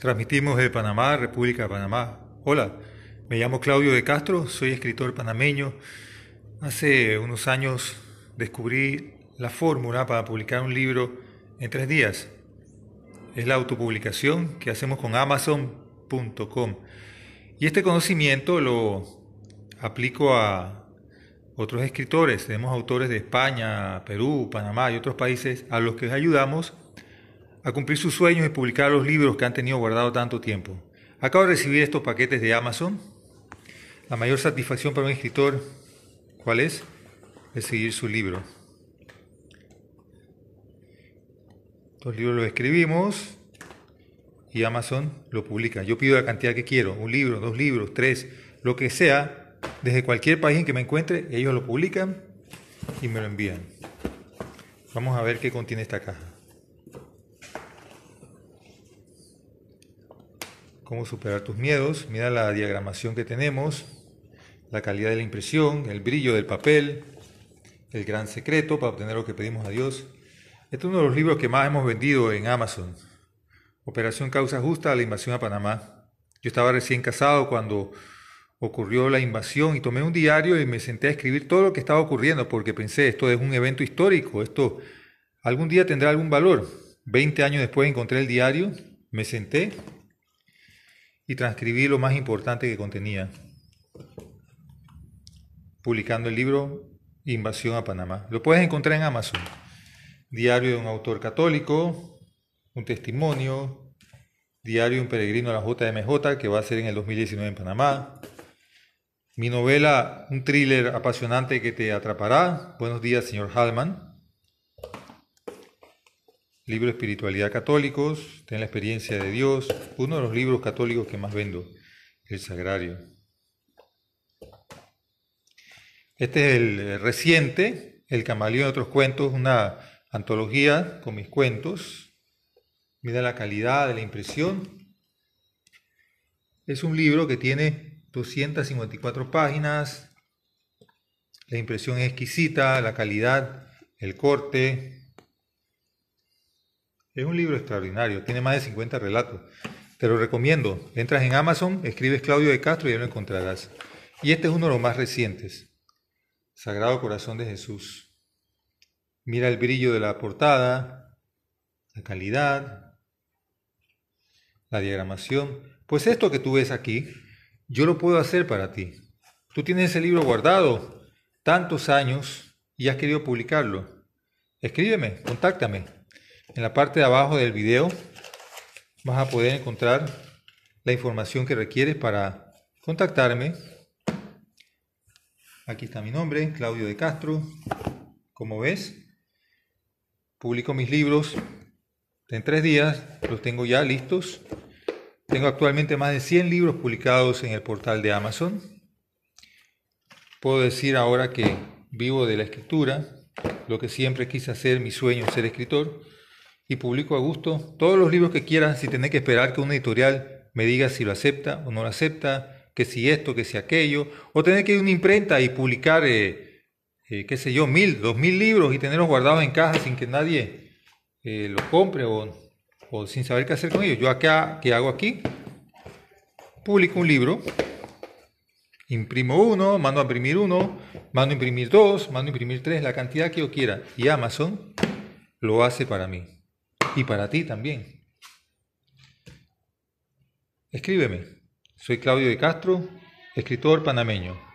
Transmitimos de Panamá, República de Panamá. Hola, me llamo Claudio de Castro, soy escritor panameño. Hace unos años descubrí la fórmula para publicar un libro en tres días. Es la autopublicación que hacemos con amazon.com. Y este conocimiento lo aplico a otros escritores. Tenemos autores de España, Perú, Panamá y otros países a los que ayudamos a cumplir sus sueños y publicar los libros que han tenido guardado tanto tiempo. Acabo de recibir estos paquetes de Amazon. La mayor satisfacción para un escritor, ¿cuál es? Recibir su libro. Los libros los escribimos y Amazon lo publica. Yo pido la cantidad que quiero, un libro, dos libros, tres, lo que sea, desde cualquier página que me encuentre, ellos lo publican y me lo envían. Vamos a ver qué contiene esta caja. cómo superar tus miedos. Mira la diagramación que tenemos, la calidad de la impresión, el brillo del papel, el gran secreto para obtener lo que pedimos a Dios. Este es uno de los libros que más hemos vendido en Amazon. Operación Causa Justa la invasión a Panamá. Yo estaba recién casado cuando ocurrió la invasión y tomé un diario y me senté a escribir todo lo que estaba ocurriendo porque pensé, esto es un evento histórico, esto algún día tendrá algún valor. Veinte años después encontré el diario, me senté y transcribí lo más importante que contenía, publicando el libro Invasión a Panamá. Lo puedes encontrar en Amazon. Diario de un autor católico, un testimonio, Diario de un peregrino a la JMJ, que va a ser en el 2019 en Panamá. Mi novela, un thriller apasionante que te atrapará. Buenos días, señor Hallman libro espiritualidad católicos, ten la experiencia de Dios, uno de los libros católicos que más vendo, el Sagrario. Este es el eh, reciente, El camaleón de otros cuentos, una antología con mis cuentos. Mira la calidad de la impresión. Es un libro que tiene 254 páginas. La impresión es exquisita, la calidad, el corte, es un libro extraordinario, tiene más de 50 relatos. Te lo recomiendo. Entras en Amazon, escribes Claudio de Castro y ya lo encontrarás. Y este es uno de los más recientes. Sagrado Corazón de Jesús. Mira el brillo de la portada, la calidad, la diagramación. Pues esto que tú ves aquí, yo lo puedo hacer para ti. Tú tienes ese libro guardado tantos años y has querido publicarlo. Escríbeme, contáctame. En la parte de abajo del video vas a poder encontrar la información que requieres para contactarme. Aquí está mi nombre, Claudio de Castro. Como ves, publico mis libros en tres días, los tengo ya listos. Tengo actualmente más de 100 libros publicados en el portal de Amazon. Puedo decir ahora que vivo de la escritura, lo que siempre quise hacer, mi sueño, ser escritor y publico a gusto todos los libros que quieran sin tener que esperar que una editorial me diga si lo acepta o no lo acepta, que si esto, que si aquello, o tener que ir a una imprenta y publicar, eh, eh, qué sé yo, mil, dos mil libros y tenerlos guardados en caja sin que nadie eh, los compre o, o sin saber qué hacer con ellos. Yo acá, ¿qué hago aquí? Publico un libro, imprimo uno, mando a imprimir uno, mando a imprimir dos, mando a imprimir tres, la cantidad que yo quiera. Y Amazon lo hace para mí y para ti también. Escríbeme. Soy Claudio de Castro, escritor panameño.